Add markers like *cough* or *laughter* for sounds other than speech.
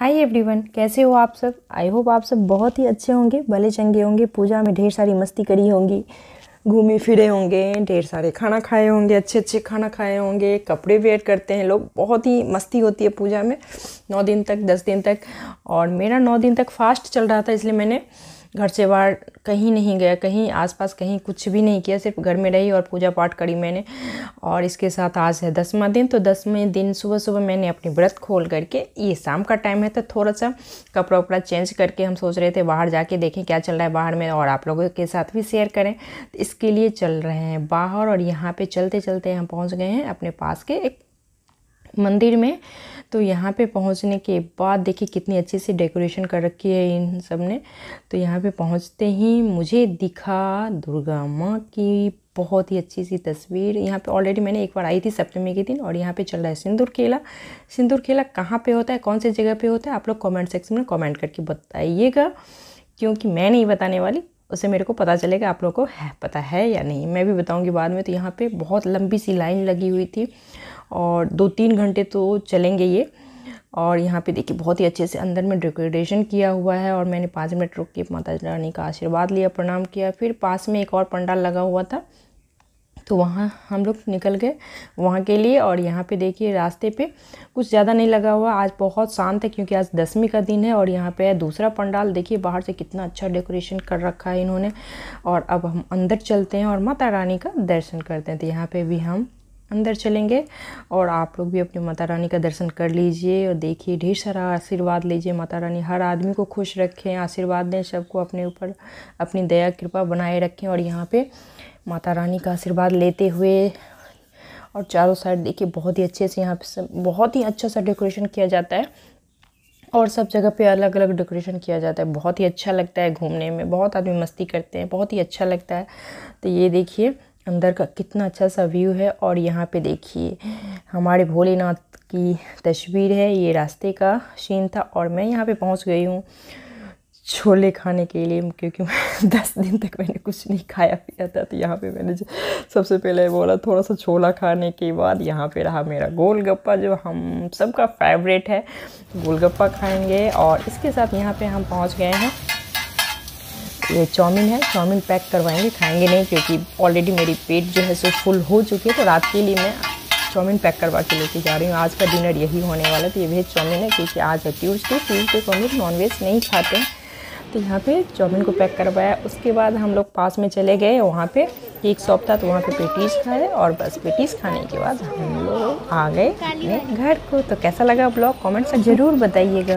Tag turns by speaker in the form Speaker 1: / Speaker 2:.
Speaker 1: hi everyone कैसे हो आप सब आई होप आप सब बहुत ही अच्छे होंगे भले चंगे होंगे पूजा में ढेर सारी मस्ती करी होंगी घूमे फिरे होंगे ढेर सारे खाना खाए होंगे अच्छे अच्छे खाना खाए होंगे कपड़े वेयर करते हैं लोग बहुत ही मस्ती होती है पूजा में नौ दिन तक दस दिन तक और मेरा नौ दिन तक फास्ट चल रहा था इसलिए मैंने घर से बाहर कहीं नहीं गया कहीं आसपास कहीं कुछ भी नहीं किया सिर्फ घर में रही और पूजा पाठ करी मैंने और इसके साथ आज है दसवा दिन तो दसवें दिन सुबह सुबह मैंने अपनी व्रत खोल करके ये शाम का टाइम है तो थोड़ा सा कपड़ा उपड़ा चेंज करके हम सोच रहे थे बाहर जाके देखें क्या चल रहा है बाहर में और आप लोगों के साथ भी शेयर करें तो इसके लिए चल रहे हैं बाहर और यहाँ पर चलते चलते हम पहुँच गए हैं अपने पास के एक मंदिर में तो यहाँ पे पहुँचने के बाद देखिए कितनी अच्छी सी डेकोरेशन कर रखी है इन सब ने तो यहाँ पे पहुँचते ही मुझे दिखा दुर्गा माँ की बहुत ही अच्छी सी तस्वीर यहाँ पे ऑलरेडी मैंने एक बार आई थी सप्तमी के दिन और यहाँ पे चल रहा है सिंदूर खेला सिंदूर खेला कहाँ पे होता है कौन सी जगह पे होता है आप लोग कमेंट सेक्शन में कमेंट करके बताइएगा क्योंकि मैं नहीं बताने वाली उसे मेरे को पता चलेगा आप लोग को है पता है या नहीं मैं भी बताऊँगी बाद में तो यहाँ पर बहुत लंबी सी लाइन लगी हुई थी और दो तीन घंटे तो चलेंगे ये और यहाँ पे देखिए बहुत ही अच्छे से अंदर में डेकोरेशन किया हुआ है और मैंने पाँच मिनट रुक के माता रानी का आशीर्वाद लिया प्रणाम किया फिर पास में एक और पंडाल लगा हुआ था तो वहाँ हम लोग निकल गए वहाँ के लिए और यहाँ पे देखिए रास्ते पे कुछ ज़्यादा नहीं लगा हुआ आज बहुत शांत है क्योंकि आज दसवीं का दिन है और यहाँ पे है दूसरा पंडाल देखिए बाहर से कितना अच्छा डेकोरेशन कर रखा है इन्होंने और अब हम अंदर चलते हैं और माता रानी का दर्शन करते हैं तो यहाँ पर भी हम अंदर चलेंगे और आप लोग भी अपनी माता रानी का दर्शन कर लीजिए और देखिए ढेर सारा आशीर्वाद लीजिए माता रानी हर आदमी को खुश रखें आशीर्वाद दें सबको अपने ऊपर अपनी दया कृपा बनाए रखें और यहाँ पे माता रानी का आशीर्वाद लेते हुए और चारों साइड देखिए बहुत ही अच्छे से यहाँ पे बहुत ही अच्छा सा डेकोरेशन किया जाता है और सब जगह पे अलग अलग डेकोरेशन किया जाता है बहुत ही अच्छा लगता है घूमने में बहुत आदमी मस्ती करते हैं बहुत ही अच्छा लगता है तो ये देखिए अंदर का कितना अच्छा सा व्यू है और यहाँ पे देखिए हमारे भोलेनाथ की तस्वीर है ये रास्ते का सीन था और मैं यहाँ पे पहुँच गई हूँ छोले खाने के लिए क्योंकि मैं *laughs* दस दिन तक मैंने कुछ नहीं खाया पिया था तो यहाँ पे मैंने सबसे पहले बोला थोड़ा सा छोला खाने के बाद यहाँ पे रहा मेरा गोलगप्पा जो हम सबका फेवरेट है गोलगप्पा खाएंगे और इसके साथ यहाँ पे हम पहुँच गए हैं ये चाउमीन है चाउमीन पैक करवाएंगे खाएंगे नहीं क्योंकि ऑलरेडी मेरी पेट जो है सो फुल हो चुकी है तो रात के लिए मैं चाउमीन पैक करवा के लेके जा रही हूँ आज का डिनर यही होने वाला तो ये वेज चाउमीन है क्योंकि आज है ट्यूजडे ट्यूजडे को हम लोग नॉनवेज नहीं खाते हैं तो यहाँ पे चाउमीन को पैक करवाया उसके बाद हम लोग पास में चले गए वहाँ पे एक शॉप था तो वहाँ पे पेटीज खाए और बस पेटीज खाने के बाद हम लोग आ गए अपने घर को तो कैसा लगा ब्लॉग कमेंट से ज़रूर बताइएगा